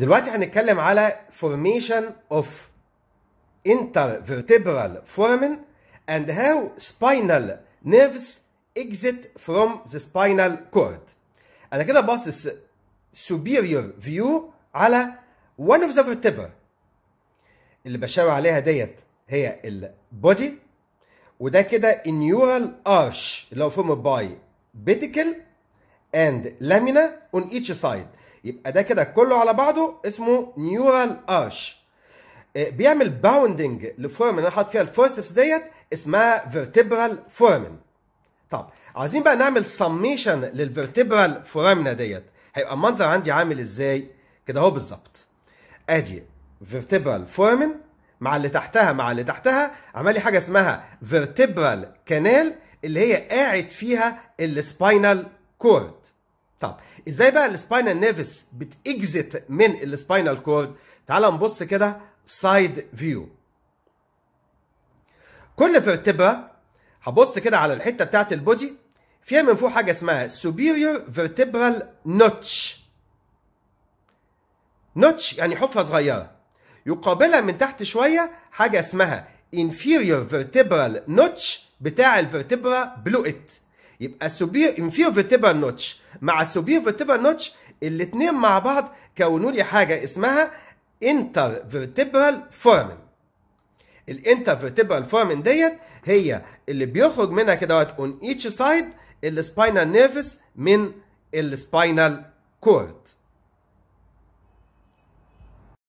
دلوقتي هنتكلم على formation of intervertebral foramen and how spinal nerves exit from the spinal cord. أنا كده باصص superior view على one of the vertebrae اللي بشاور عليها ديت هي البودي وده كده النيورال ارش اللي هو فورم باي بيتيكل اند لامينا اون ايتش سايد يبقى ده كده كله على بعضه اسمه نيورال ارش آه، بيعمل باوندنج لفورمن اللي انا حاطط فيها الفورسبس ديت اسمها فيرتبرال فورمن طب عايزين بقى نعمل سميشن للفيرتبرال فورامنا ديت هيبقى المنظر عندي عامل ازاي كده اهو بالظبط ادي فيرتبرال فورمن مع اللي تحتها مع اللي تحتها عمل لي حاجه اسمها فيرتبرال كانال اللي هي قاعد فيها السباينال كورد طب ازاي بقى السباينال نيفس بتاكزت من السباينال كورد تعال نبص كده سايد فيو كل فيرتبرا هبص كده على الحته بتاعت البودي فيها من فوق حاجه اسمها superior vertebral notch نوتش يعني حفره صغيره يقابلها من تحت شويه حاجه اسمها inferior vertebral notch بتاع الفرتبرا بلوئت يبقى سوبير انفيرفيتيبل نوتش مع سوبير سوبيرفيتيبل نوتش الاثنين مع بعض كونوا لي حاجه اسمها انتر انترفيرتيبرال فورمن الانتر الانترفيرتيبرال فورمن ديت هي اللي بيخرج منها كده وقت اون ايتش سايد السباينال نيرفس من السباينال كورد